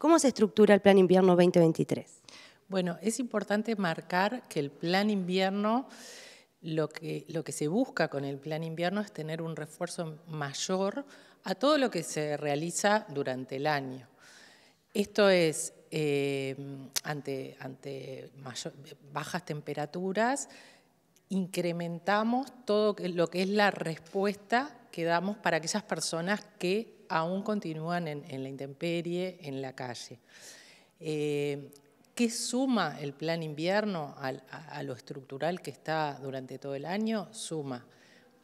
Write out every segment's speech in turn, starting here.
¿Cómo se estructura el Plan Invierno 2023? Bueno, es importante marcar que el Plan Invierno, lo que, se busca con el Plan Invierno es tener un refuerzo mayor a todo lo que se realiza durante el año. Esto es, eh, ante, bajas temperaturas, incrementamos todo lo que es la respuesta que damos para aquellas personas que aún continúan en, la intemperie, en la calle. Eh, ¿Qué suma el plan invierno a, lo estructural que está durante todo el año? Suma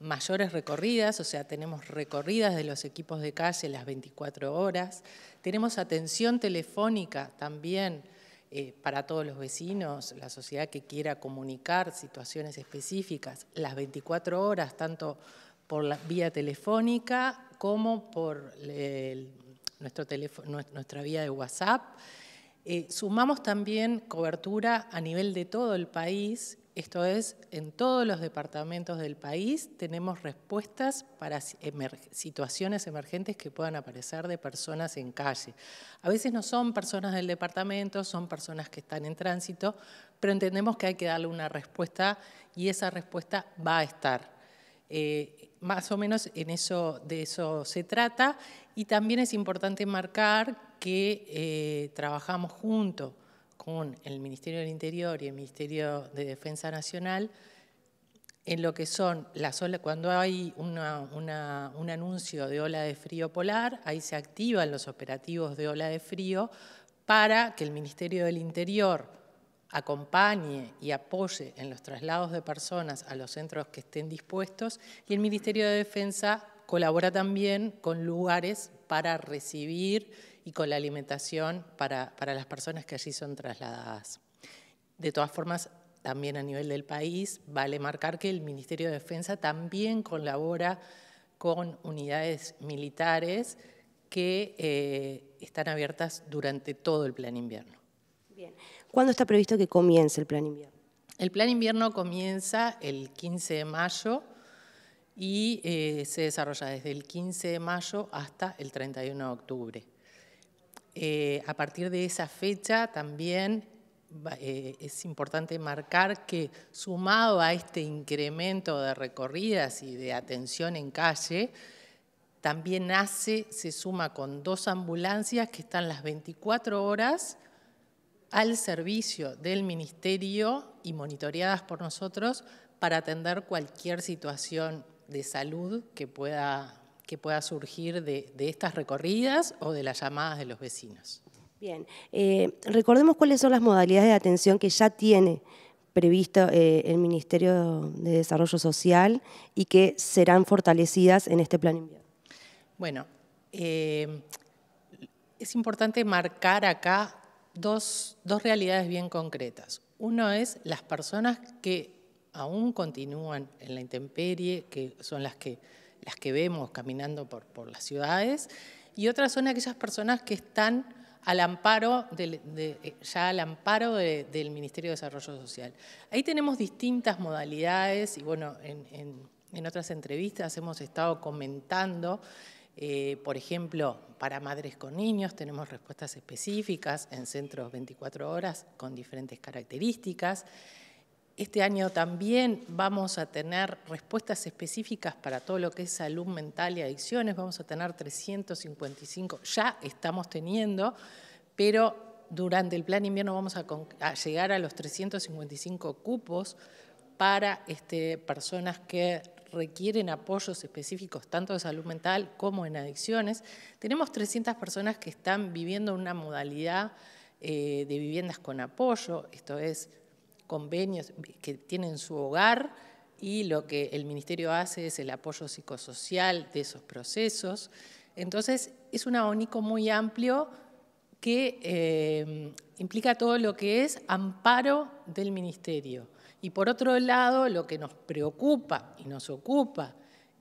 mayores recorridas, o sea, tenemos recorridas de los equipos de calle las 24 horas, tenemos atención telefónica también eh, para todos los vecinos, la sociedad que quiera comunicar situaciones específicas, las 24 horas, tanto por la vía telefónica como por nuestro teléfono, nuestra vía de WhatsApp. Eh, sumamos también cobertura a nivel de todo el país, esto es, en todos los departamentos del país tenemos respuestas para situaciones emergentes que puedan aparecer de personas en calle. A veces no son personas del departamento, son personas que están en tránsito, pero entendemos que hay que darle una respuesta y esa respuesta va a estar. Eh, más o menos en eso, de eso se trata. Y también es importante marcar que eh, trabajamos junto con el Ministerio del Interior y el Ministerio de Defensa Nacional en lo que son las olas, cuando hay un anuncio de ola de frío polar, ahí se activan los operativos de ola de frío para que el Ministerio del Interior acompañe y apoye en los traslados de personas a los centros que estén dispuestos y el Ministerio de Defensa colabora también con lugares para recibir y con la alimentación para, las personas que allí son trasladadas. De todas formas, también a nivel del país, vale marcar que el Ministerio de Defensa también colabora con unidades militares que eh, están abiertas durante todo el plan invierno. Bien. ¿Cuándo está previsto que comience el plan invierno? El plan invierno comienza el 15 de mayo y eh, se desarrolla desde el 15 de mayo hasta el 31 de octubre. Eh, a partir de esa fecha también eh, es importante marcar que sumado a este incremento de recorridas y de atención en calle, también se suma con dos ambulancias que están las 24 horas al servicio del Ministerio y monitoreadas por nosotros para atender cualquier situación de salud que pueda, que pueda surgir de, estas recorridas o de las llamadas de los vecinos. Bien, eh, recordemos cuáles son las modalidades de atención que ya tiene previsto eh, el Ministerio de Desarrollo Social y que serán fortalecidas en este plan Bueno, eh, es importante marcar acá dos, realidades bien concretas. Una es las personas que aún continúan en la intemperie, que son las que, las que vemos caminando por, las ciudades, y otras son aquellas personas que están al amparo del, eh, ya al amparo del Ministerio de Desarrollo Social. Ahí tenemos distintas modalidades y bueno, en otras entrevistas hemos estado comentando eh, por ejemplo, para madres con niños tenemos respuestas específicas en centros 24 horas con diferentes características. Este año también vamos a tener respuestas específicas para todo lo que es salud mental y adicciones. Vamos a tener 355, ya estamos teniendo, pero durante el plan invierno vamos a, llegar a los 355 cupos para este, personas que requieren apoyos específicos tanto de salud mental como en adicciones. Tenemos 300 personas que están viviendo una modalidad eh, de viviendas con apoyo, esto es convenios que tienen su hogar y lo que el ministerio hace es el apoyo psicosocial de esos procesos. Entonces, es un abanico muy amplio que eh, implica todo lo que es amparo del ministerio. Y por otro lado, lo que nos preocupa y nos ocupa,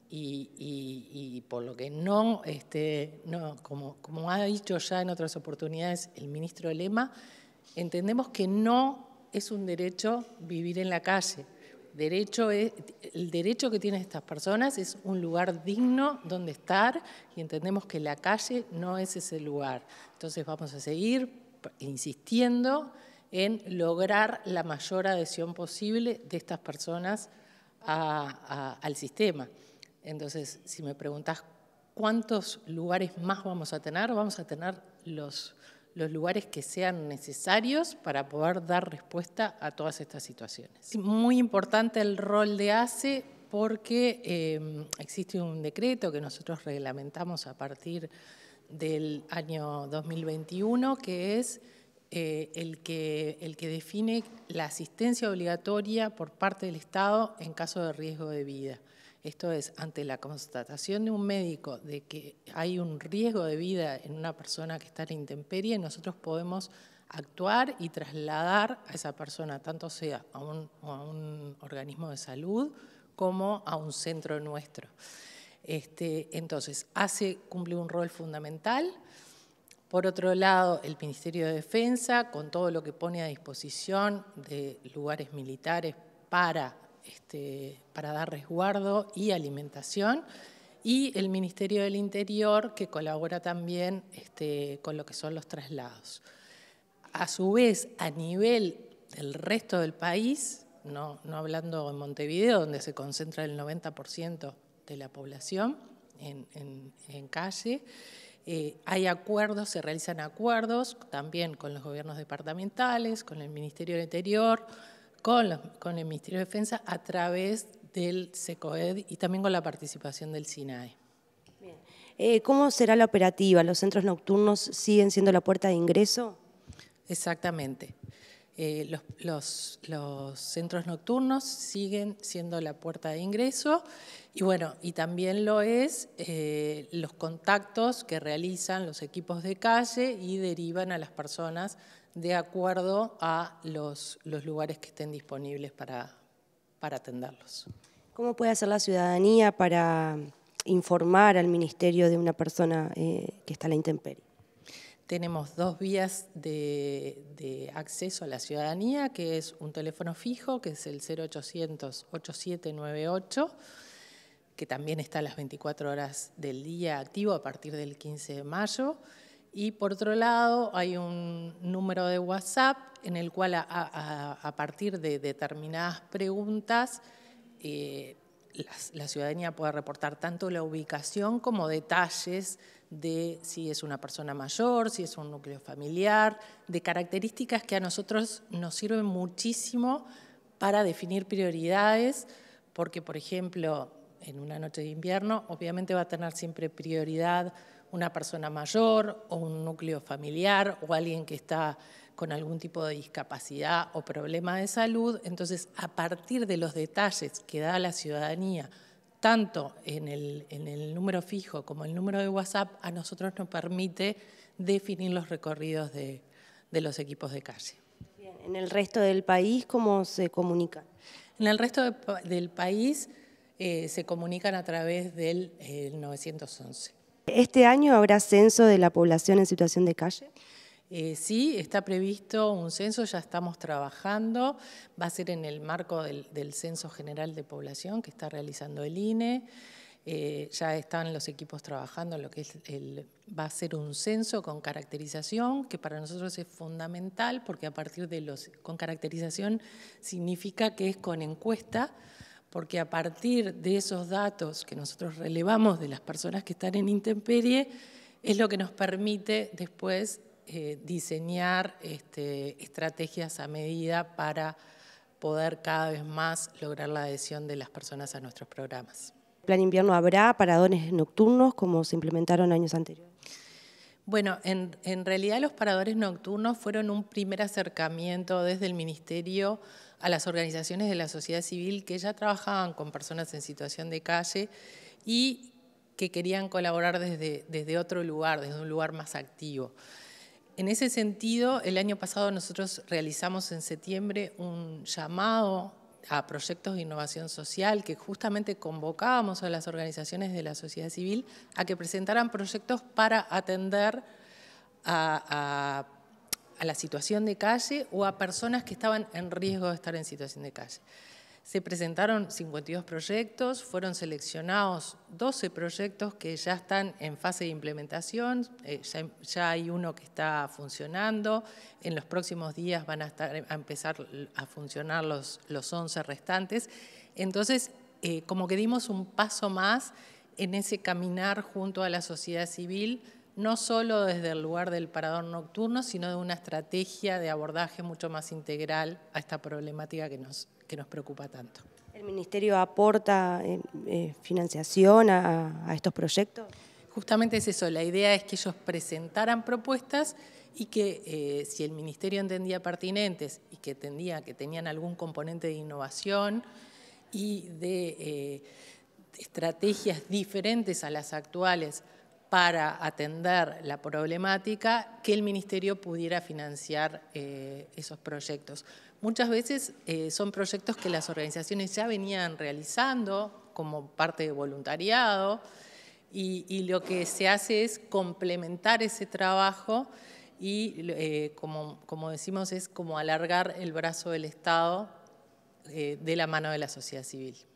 y, por lo que no, este, no como, como ha dicho ya en otras oportunidades el ministro Lema, entendemos que no es un derecho vivir en la calle. Derecho es, el derecho que tienen estas personas es un lugar digno donde estar y entendemos que la calle no es ese lugar. Entonces vamos a seguir insistiendo en lograr la mayor adhesión posible de estas personas al sistema. Entonces, si me preguntas cuántos lugares más vamos a tener, vamos a tener los, lugares que sean necesarios para poder dar respuesta a todas estas situaciones. Muy importante el rol de ACE porque eh, existe un decreto que nosotros reglamentamos a partir del año 2021, que es eh, el, que, define la asistencia obligatoria por parte del Estado en caso de riesgo de vida. Esto es, ante la constatación de un médico de que hay un riesgo de vida en una persona que está en intemperie, nosotros podemos actuar y trasladar a esa persona, tanto sea a un organismo de salud como a un centro nuestro. Este, entonces, hace cumple un rol fundamental. Por otro lado, el Ministerio de Defensa, con todo lo que pone a disposición de lugares militares para, este, dar resguardo y alimentación, y el Ministerio del Interior, que colabora también este, con lo que son los traslados. A su vez, a nivel del resto del país, no hablando en Montevideo, donde se concentra el 90% de la población en, calle. Eh, hay acuerdos, se realizan acuerdos también con los gobiernos departamentales, con el Ministerio del Interior, con, con el Ministerio de Defensa a través del SECOED y también con la participación del SINAE. Eh, ¿Cómo será la operativa? ¿Los centros nocturnos siguen siendo la puerta de ingreso? Exactamente. Eh, los, centros nocturnos siguen siendo la puerta de ingreso y bueno, y también lo es eh, los contactos que realizan los equipos de calle y derivan a las personas de acuerdo a los, lugares que estén disponibles para, atenderlos. ¿Cómo puede hacer la ciudadanía para informar al ministerio de una persona eh, que está en la intemperie? Tenemos dos vías de, acceso a la ciudadanía, que es un teléfono fijo, que es el 0800-8798, que también está a las 24 horas del día activo a partir del 15 de mayo. Y por otro lado, hay un número de WhatsApp en el cual a, partir de determinadas preguntas eh, la, la ciudadanía puede reportar tanto la ubicación como detalles de si es una persona mayor, si es un núcleo familiar, de características que a nosotros nos sirven muchísimo para definir prioridades, porque por ejemplo, en una noche de invierno, obviamente va a tener siempre prioridad una persona mayor o un núcleo familiar o alguien que está con algún tipo de discapacidad o problema de salud. Entonces, a partir de los detalles que da la ciudadanía tanto en el, número fijo como el número de WhatsApp, a nosotros nos permite definir los recorridos de, los equipos de calle. ¿En el resto del país cómo se comunican? En el resto del país eh, se comunican a través del 911. Eh, ¿Este año habrá censo de la población en situación de calle? Eh, sí, está previsto un censo, ya estamos trabajando, va a ser en el marco del, Censo General de Población que está realizando el INE. Eh, ya están los equipos trabajando en lo que es el, va a ser un censo con caracterización, que para nosotros es fundamental porque a partir de los, con caracterización significa que es con encuesta, porque a partir de esos datos que nosotros relevamos de las personas que están en intemperie, es lo que nos permite después eh, diseñar este, estrategias a medida para poder cada vez más lograr la adhesión de las personas a nuestros programas. ¿Plan invierno habrá paradores nocturnos como se implementaron años anteriores? Bueno, en, realidad los paradores nocturnos fueron un primer acercamiento desde el Ministerio a las organizaciones de la sociedad civil que ya trabajaban con personas en situación de calle y que querían colaborar desde otro lugar, desde un lugar más activo. En ese sentido, el año pasado nosotros realizamos en septiembre un llamado a proyectos de innovación social que justamente convocábamos a las organizaciones de la sociedad civil a que presentaran proyectos para atender a, la situación de calle o a personas que estaban en riesgo de estar en situación de calle. Se presentaron 52 proyectos, fueron seleccionados 12 proyectos que ya están en fase de implementación, eh, ya, hay uno que está funcionando, en los próximos días van a, estar, a empezar a funcionar los, los 11 restantes. Entonces, eh, como que dimos un paso más en ese caminar junto a la sociedad civil no solo desde el lugar del parador nocturno, sino de una estrategia de abordaje mucho más integral a esta problemática que nos, que nos preocupa tanto. ¿El Ministerio aporta eh, eh, financiación a, estos proyectos? Justamente es eso, la idea es que ellos presentaran propuestas y que eh, si el Ministerio entendía pertinentes y que entendía que tenían algún componente de innovación y de estrategias diferentes a las actuales para atender la problemática que el Ministerio pudiera financiar eh, esos proyectos. Muchas veces eh, son proyectos que las organizaciones ya venían realizando como parte de voluntariado y, lo que se hace es complementar ese trabajo y, eh, como, decimos, es como alargar el brazo del Estado de la mano de la sociedad civil.